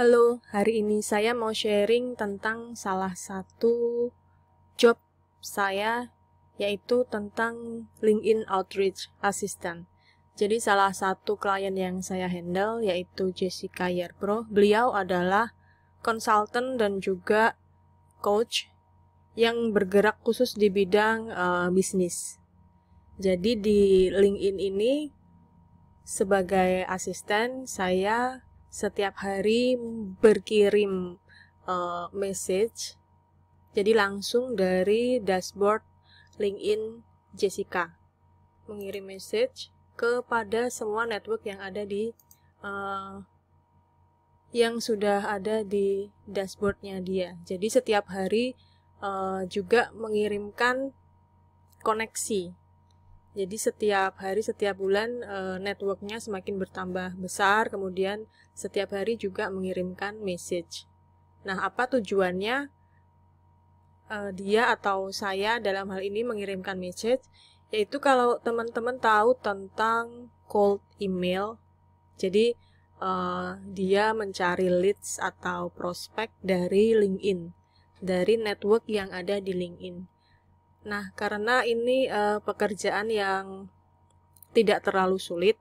Halo, hari ini saya mau sharing tentang salah satu job saya yaitu tentang LinkedIn Outreach Assistant. Jadi salah satu klien yang saya handle yaitu Jessica Yerbro. Beliau adalah konsultan dan juga coach yang bergerak khusus di bidang uh, bisnis. Jadi di LinkedIn ini sebagai asisten saya setiap hari berkirim uh, message jadi langsung dari dashboard LinkedIn Jessica mengirim message kepada semua network yang ada di uh, yang sudah ada di dashboardnya dia. Jadi setiap hari uh, juga mengirimkan koneksi jadi setiap hari, setiap bulan eh, networknya semakin bertambah besar, kemudian setiap hari juga mengirimkan message. Nah, apa tujuannya eh, dia atau saya dalam hal ini mengirimkan message? Yaitu kalau teman-teman tahu tentang cold email, jadi eh, dia mencari leads atau prospek dari LinkedIn, dari network yang ada di LinkedIn. Nah, karena ini uh, pekerjaan yang tidak terlalu sulit,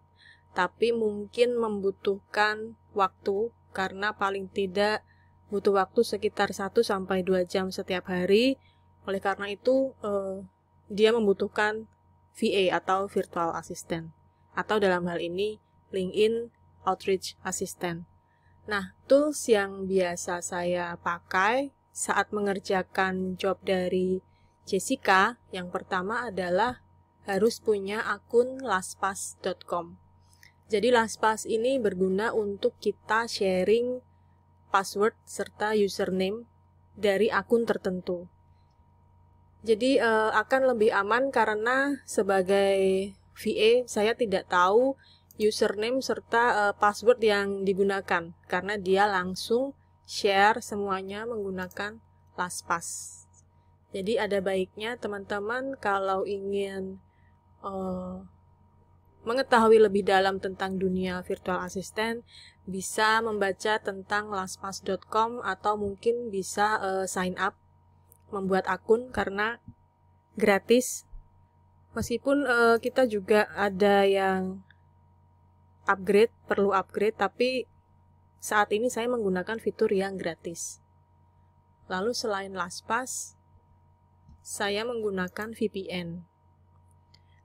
tapi mungkin membutuhkan waktu karena paling tidak butuh waktu sekitar 1 sampai 2 jam setiap hari. Oleh karena itu, uh, dia membutuhkan VA atau virtual assistant atau dalam hal ini LinkedIn Outreach Assistant. Nah, tools yang biasa saya pakai saat mengerjakan job dari Jessica, yang pertama adalah harus punya akun LastPass.com. Jadi LastPass ini berguna untuk kita sharing password serta username dari akun tertentu. Jadi eh, akan lebih aman karena sebagai VA saya tidak tahu username serta eh, password yang digunakan karena dia langsung share semuanya menggunakan LastPass. Jadi ada baiknya teman-teman kalau ingin uh, mengetahui lebih dalam tentang dunia virtual assistant bisa membaca tentang lastpass.com atau mungkin bisa uh, sign up membuat akun karena gratis. Meskipun uh, kita juga ada yang upgrade, perlu upgrade tapi saat ini saya menggunakan fitur yang gratis. Lalu selain LastPass, saya menggunakan VPN.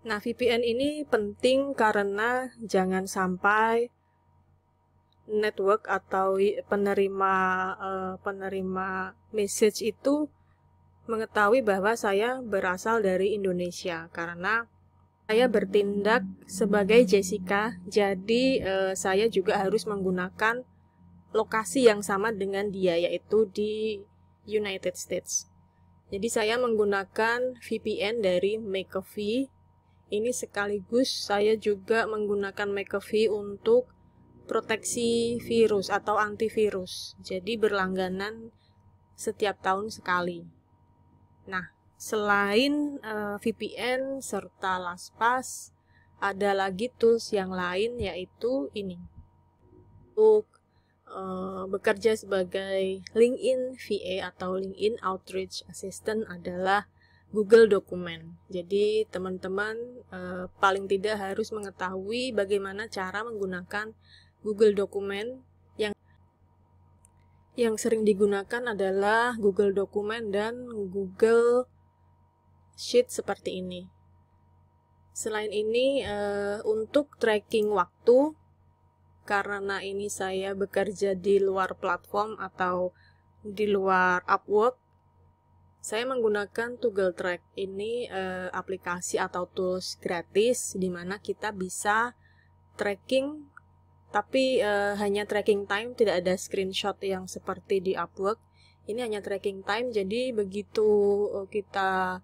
Nah, VPN ini penting karena jangan sampai network atau penerima eh, penerima message itu mengetahui bahwa saya berasal dari Indonesia karena saya bertindak sebagai Jessica, jadi eh, saya juga harus menggunakan lokasi yang sama dengan dia yaitu di United States. Jadi saya menggunakan VPN dari McAfee. Ini sekaligus saya juga menggunakan McAfee untuk proteksi virus atau antivirus. Jadi berlangganan setiap tahun sekali. Nah, selain uh, eh, VPN serta LastPass, ada lagi tools yang lain yaitu ini. Untuk Eh, bekerja sebagai LinkedIn VA atau LinkedIn Outreach Assistant adalah Google Dokumen. Jadi teman-teman uh, paling tidak harus mengetahui bagaimana cara menggunakan Google Dokumen yang yang sering digunakan adalah Google Dokumen dan Google Sheet seperti ini. Selain ini, uh, untuk tracking waktu, karena ini saya bekerja di luar platform atau di luar Upwork, saya menggunakan Toggle Track ini eh, aplikasi atau tools gratis di mana kita bisa tracking tapi eh, hanya tracking time tidak ada screenshot yang seperti di Upwork. Ini hanya tracking time jadi begitu eh, kita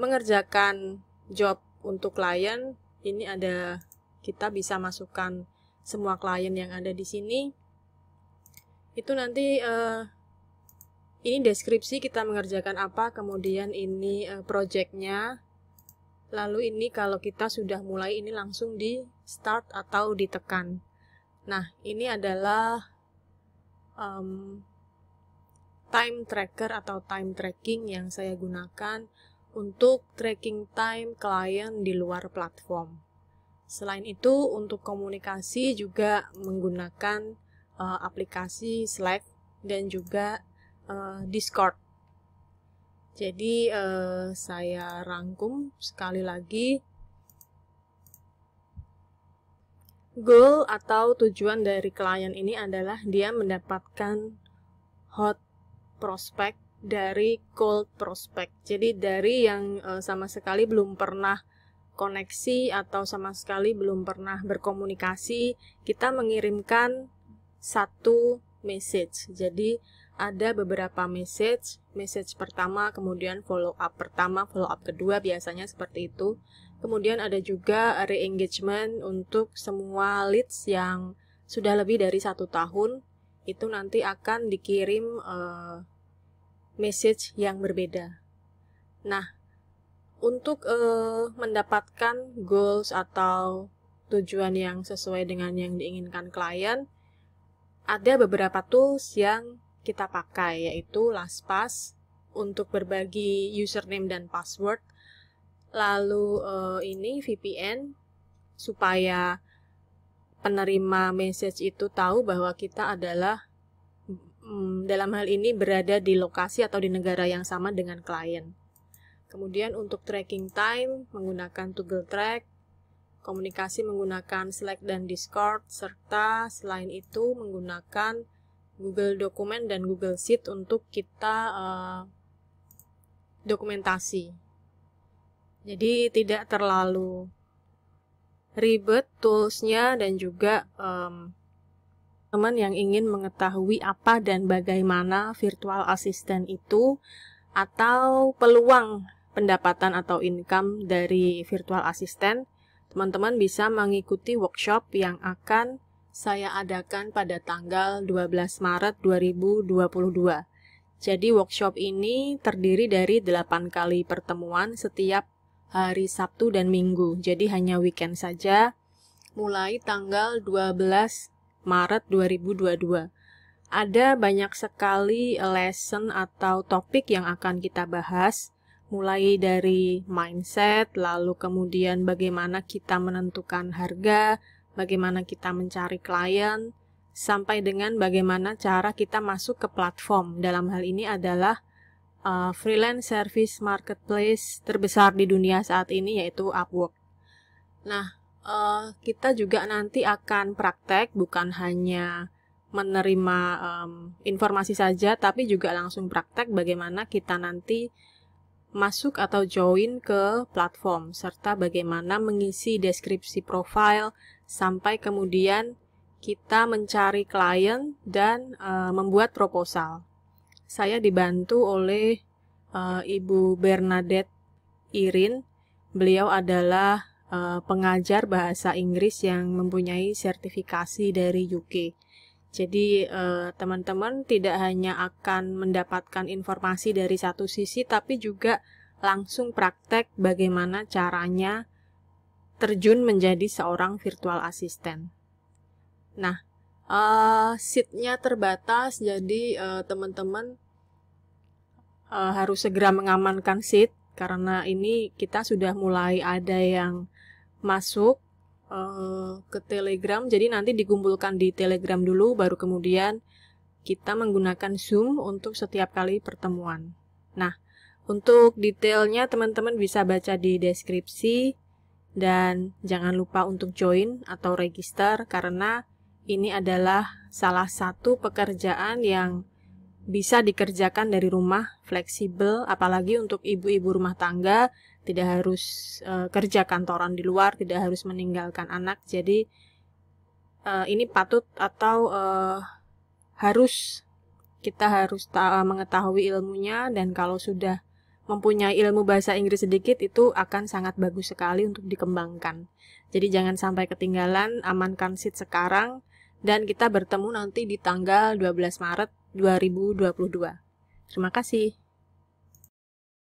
mengerjakan job untuk klien ini ada kita bisa masukkan semua klien yang ada di sini itu nanti uh, ini deskripsi kita mengerjakan apa kemudian ini uh, projectnya lalu ini kalau kita sudah mulai ini langsung di start atau ditekan nah ini adalah um, time tracker atau time tracking yang saya gunakan untuk tracking time klien di luar platform Selain itu, untuk komunikasi juga menggunakan uh, aplikasi Slack dan juga uh, Discord. Jadi, uh, saya rangkum sekali lagi Goal atau tujuan dari klien ini adalah dia mendapatkan hot prospect dari cold prospect. Jadi dari yang uh, sama sekali belum pernah koneksi atau sama sekali belum pernah berkomunikasi, kita mengirimkan satu message. Jadi ada beberapa message, message pertama, kemudian follow up pertama, follow up kedua biasanya seperti itu. Kemudian ada juga re-engagement untuk semua leads yang sudah lebih dari satu tahun, itu nanti akan dikirim uh, message yang berbeda. Nah, untuk uh, mendapatkan goals atau tujuan yang sesuai dengan yang diinginkan klien, ada beberapa tools yang kita pakai yaitu LastPass untuk berbagi username dan password, lalu uh, ini VPN supaya penerima message itu tahu bahwa kita adalah mm, dalam hal ini berada di lokasi atau di negara yang sama dengan klien. Kemudian untuk tracking time menggunakan Google track, komunikasi menggunakan Slack dan Discord, serta selain itu menggunakan Google Dokumen dan Google Sheet untuk kita uh, dokumentasi. Jadi tidak terlalu ribet toolsnya dan juga um, teman yang ingin mengetahui apa dan bagaimana virtual assistant itu atau peluang pendapatan atau income dari virtual assistant, teman-teman bisa mengikuti workshop yang akan saya adakan pada tanggal 12 Maret 2022. Jadi workshop ini terdiri dari 8 kali pertemuan setiap hari Sabtu dan Minggu. Jadi hanya weekend saja mulai tanggal 12 Maret 2022. Ada banyak sekali lesson atau topik yang akan kita bahas mulai dari mindset, lalu kemudian bagaimana kita menentukan harga, bagaimana kita mencari klien, sampai dengan bagaimana cara kita masuk ke platform. Dalam hal ini adalah uh, freelance service marketplace terbesar di dunia saat ini yaitu Upwork. Nah, uh, kita juga nanti akan praktek bukan hanya menerima um, informasi saja, tapi juga langsung praktek bagaimana kita nanti masuk atau join ke platform, serta bagaimana mengisi deskripsi profile sampai kemudian kita mencari klien dan uh, membuat proposal. Saya dibantu oleh uh, Ibu Bernadette Irin. Beliau adalah uh, pengajar bahasa Inggris yang mempunyai sertifikasi dari UK. Jadi eh, teman-teman tidak hanya akan mendapatkan informasi dari satu sisi tapi juga langsung praktek bagaimana caranya terjun menjadi seorang virtual assistant. Nah, eh, seatnya terbatas, jadi eh, teman-teman harus segera mengamankan seat karena ini kita sudah mulai ada yang masuk Eh, ke Telegram. Jadi nanti dikumpulkan di Telegram dulu, baru kemudian kita menggunakan Zoom untuk setiap kali pertemuan. Nah, untuk detailnya teman-teman bisa baca di deskripsi dan jangan lupa untuk join atau register karena ini adalah salah satu pekerjaan yang bisa dikerjakan dari rumah, fleksibel, apalagi untuk ibu-ibu rumah tangga, tidak harus e, kerja kantoran di luar, tidak harus meninggalkan anak. Jadi e, ini patut atau e, harus kita harus mengetahui ilmunya dan kalau sudah mempunyai ilmu bahasa Inggris sedikit itu akan sangat bagus sekali untuk dikembangkan. Jadi jangan sampai ketinggalan, amankan seat sekarang dan kita bertemu nanti di tanggal 12 Maret 2022. Terima kasih.